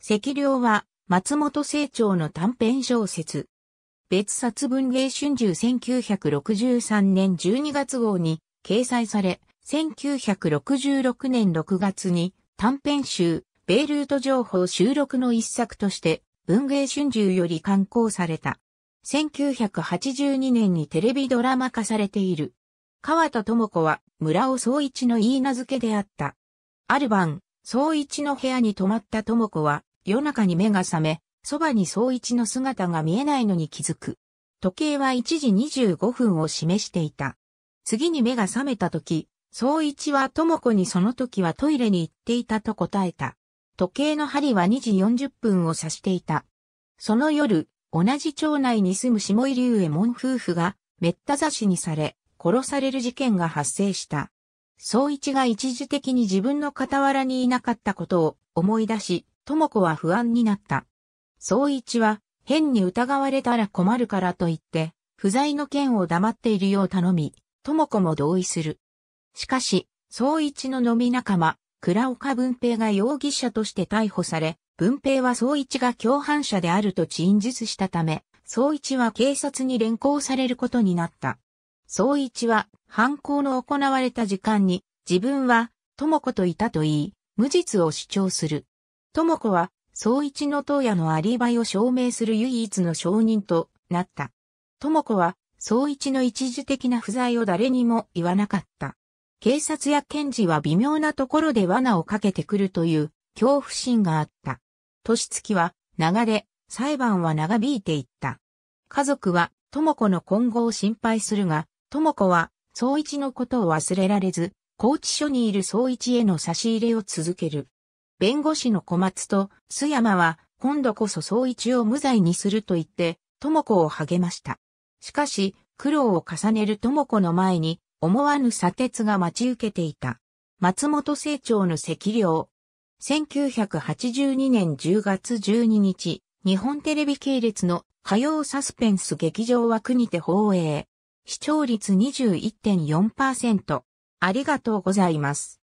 赤稜は松本清張の短編小説。別冊文芸春秋1963年12月号に掲載され、1966年6月に短編集、ベイルート情報収録の一作として文芸春秋より刊行された。1982年にテレビドラマ化されている。川田智子は村尾総一の言い名付けであった。ある晩、総一の部屋に泊まった智子は夜中に目が覚め、そばに総一の姿が見えないのに気づく。時計は1時25分を示していた。次に目が覚めた時、総一は智子にその時はトイレに行っていたと答えた。時計の針は2時40分を指していた。その夜、同じ町内に住む下井龍へ衛門夫婦が、めった刺しにされ、殺される事件が発生した。総一が一時的に自分の傍らにいなかったことを思い出し、智子は不安になった。総一は、変に疑われたら困るからと言って、不在の件を黙っているよう頼み、智子も同意する。しかし、総一の飲み仲間、倉岡文平が容疑者として逮捕され、文平は総一が共犯者であると陳述したため、総一は警察に連行されることになった。総一は犯行の行われた時間に自分は智子といたと言い、無実を主張する。智子は、総一の当夜のアリバイを証明する唯一の証人となった。智子は、総一の一時的な不在を誰にも言わなかった。警察や検事は微妙なところで罠をかけてくるという恐怖心があった。年月は長で裁判は長引いていった。家族は智子の今後を心配するが、智子は総一のことを忘れられず、拘置所にいる総一への差し入れを続ける。弁護士の小松と須山は今度こそ総一を無罪にすると言って、智子を励ました。しかし、苦労を重ねる智子の前に、思わぬ砂鉄が待ち受けていた。松本清張の赤領。1982年10月12日、日本テレビ系列の火曜サスペンス劇場枠にて放映。視聴率21.4%。ありがとうございます。